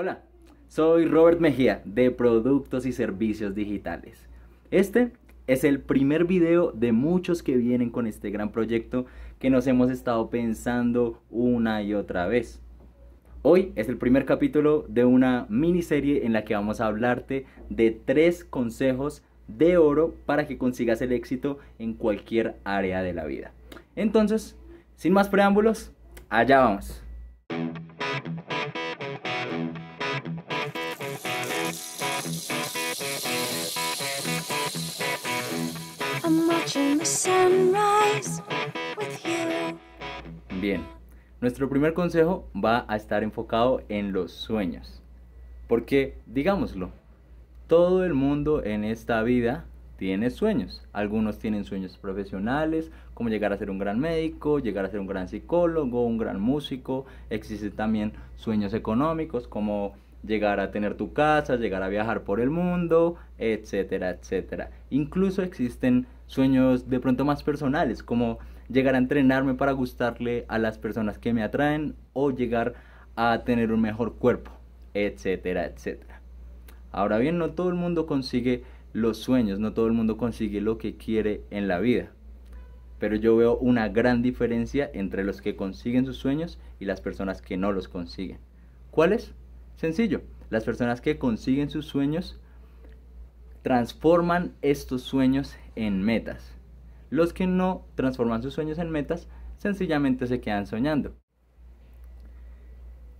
Hola, soy Robert Mejía de Productos y Servicios Digitales. Este es el primer video de muchos que vienen con este gran proyecto que nos hemos estado pensando una y otra vez. Hoy es el primer capítulo de una miniserie en la que vamos a hablarte de tres consejos de oro para que consigas el éxito en cualquier área de la vida. Entonces, sin más preámbulos, allá vamos. Bien, nuestro primer consejo va a estar enfocado en los sueños. Porque, digámoslo, todo el mundo en esta vida tiene sueños. Algunos tienen sueños profesionales, como llegar a ser un gran médico, llegar a ser un gran psicólogo, un gran músico. Existen también sueños económicos, como llegar a tener tu casa, llegar a viajar por el mundo, etcétera, etcétera. Incluso existen sueños de pronto más personales, como llegar a entrenarme para gustarle a las personas que me atraen o llegar a tener un mejor cuerpo, etcétera, etcétera. Ahora bien, no todo el mundo consigue los sueños, no todo el mundo consigue lo que quiere en la vida. Pero yo veo una gran diferencia entre los que consiguen sus sueños y las personas que no los consiguen. ¿Cuáles? Sencillo, las personas que consiguen sus sueños transforman estos sueños en metas. Los que no transforman sus sueños en metas sencillamente se quedan soñando.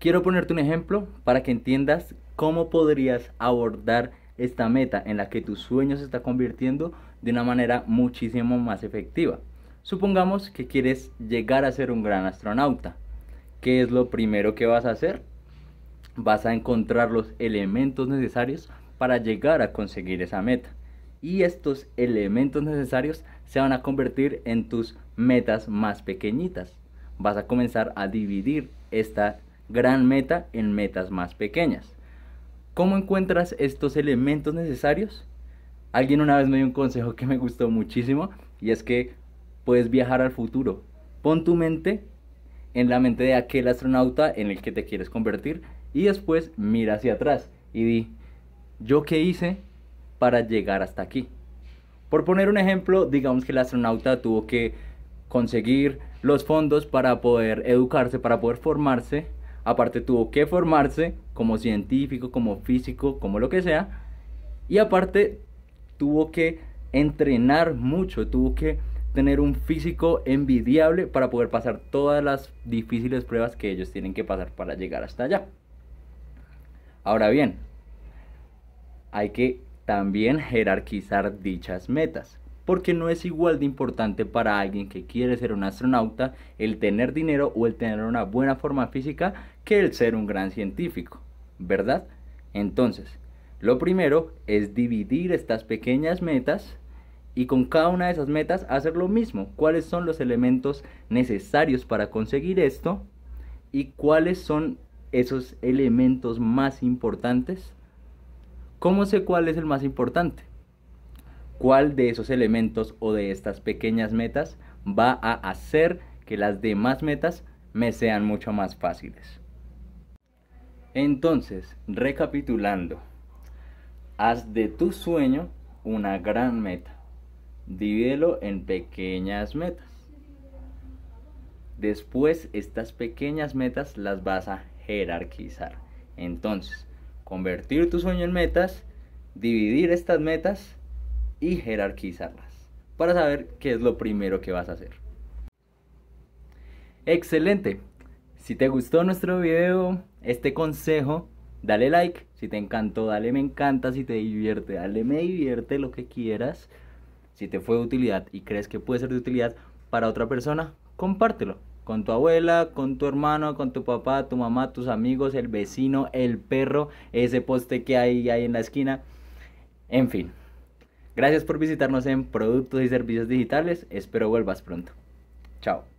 Quiero ponerte un ejemplo para que entiendas cómo podrías abordar esta meta en la que tu sueño se está convirtiendo de una manera muchísimo más efectiva. Supongamos que quieres llegar a ser un gran astronauta. ¿Qué es lo primero que vas a hacer? vas a encontrar los elementos necesarios para llegar a conseguir esa meta. Y estos elementos necesarios se van a convertir en tus metas más pequeñitas. Vas a comenzar a dividir esta gran meta en metas más pequeñas. ¿Cómo encuentras estos elementos necesarios? Alguien una vez me dio un consejo que me gustó muchísimo y es que puedes viajar al futuro. Pon tu mente en la mente de aquel astronauta en el que te quieres convertir y después mira hacia atrás y di, ¿yo qué hice para llegar hasta aquí? Por poner un ejemplo, digamos que el astronauta tuvo que conseguir los fondos para poder educarse, para poder formarse. Aparte tuvo que formarse como científico, como físico, como lo que sea. Y aparte tuvo que entrenar mucho, tuvo que tener un físico envidiable para poder pasar todas las difíciles pruebas que ellos tienen que pasar para llegar hasta allá. Ahora bien, hay que también jerarquizar dichas metas, porque no es igual de importante para alguien que quiere ser un astronauta el tener dinero o el tener una buena forma física que el ser un gran científico, ¿verdad? Entonces, lo primero es dividir estas pequeñas metas y con cada una de esas metas hacer lo mismo. ¿Cuáles son los elementos necesarios para conseguir esto? ¿Y cuáles son esos elementos más importantes? ¿Cómo sé cuál es el más importante? ¿Cuál de esos elementos o de estas pequeñas metas va a hacer que las demás metas me sean mucho más fáciles? Entonces, recapitulando, haz de tu sueño una gran meta. Divídelo en pequeñas metas. Después estas pequeñas metas las vas a jerarquizar. Entonces, convertir tu sueño en metas, dividir estas metas y jerarquizarlas para saber qué es lo primero que vas a hacer. Excelente. Si te gustó nuestro video, este consejo, dale like. Si te encantó, dale me encanta. Si te divierte, dale me divierte lo que quieras. Si te fue de utilidad y crees que puede ser de utilidad para otra persona, compártelo con tu abuela, con tu hermano, con tu papá, tu mamá, tus amigos, el vecino, el perro, ese poste que hay ahí en la esquina. En fin. Gracias por visitarnos en Productos y Servicios Digitales. Espero vuelvas pronto. Chao.